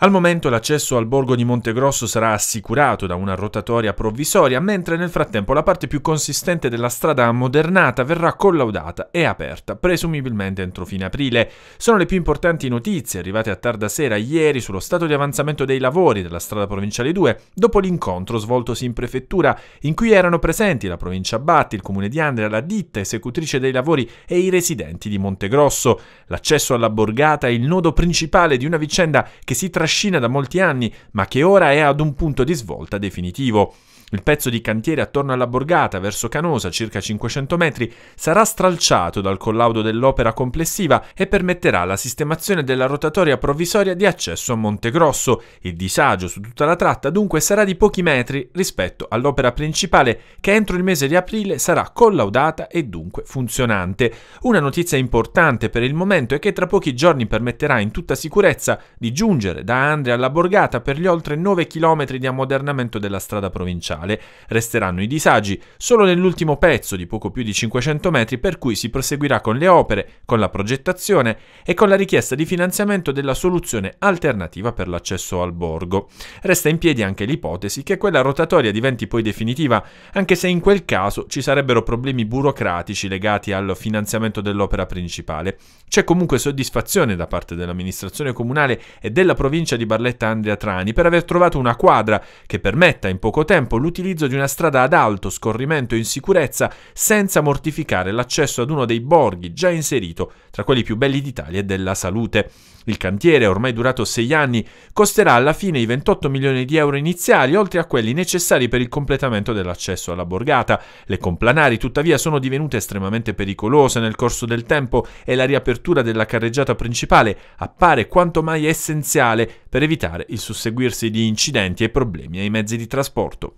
Al momento l'accesso al borgo di Montegrosso sarà assicurato da una rotatoria provvisoria, mentre nel frattempo la parte più consistente della strada ammodernata verrà collaudata e aperta, presumibilmente entro fine aprile. Sono le più importanti notizie arrivate a tarda sera ieri sullo stato di avanzamento dei lavori della strada provinciale 2, dopo l'incontro svoltosi in prefettura, in cui erano presenti la provincia Batti, il comune di Andrea, la ditta esecutrice dei lavori e i residenti di Montegrosso. L'accesso alla borgata è il nodo principale di una vicenda che si trasforma trascina da molti anni, ma che ora è ad un punto di svolta definitivo. Il pezzo di cantiere attorno alla borgata, verso Canosa, circa 500 metri, sarà stralciato dal collaudo dell'opera complessiva e permetterà la sistemazione della rotatoria provvisoria di accesso a Monte Grosso. Il disagio su tutta la tratta dunque sarà di pochi metri rispetto all'opera principale che entro il mese di aprile sarà collaudata e dunque funzionante. Una notizia importante per il momento è che tra pochi giorni permetterà in tutta sicurezza di giungere da Andrea alla Borgata per gli oltre 9 km di ammodernamento della strada provinciale totale resteranno i disagi solo nell'ultimo pezzo di poco più di 500 metri per cui si proseguirà con le opere, con la progettazione e con la richiesta di finanziamento della soluzione alternativa per l'accesso al borgo. Resta in piedi anche l'ipotesi che quella rotatoria diventi poi definitiva, anche se in quel caso ci sarebbero problemi burocratici legati al finanziamento dell'opera principale. C'è comunque soddisfazione da parte dell'amministrazione comunale e della provincia di Barletta Andrea Trani per aver trovato una quadra che permetta in poco tempo l'utilizzo di una strada ad alto scorrimento in sicurezza senza mortificare l'accesso ad uno dei borghi già inserito tra quelli più belli d'Italia e della salute. Il cantiere, ormai durato sei anni, costerà alla fine i 28 milioni di euro iniziali, oltre a quelli necessari per il completamento dell'accesso alla borgata. Le complanari, tuttavia, sono divenute estremamente pericolose nel corso del tempo e la riapertura della carreggiata principale appare quanto mai essenziale per evitare il susseguirsi di incidenti e problemi ai mezzi di trasporto.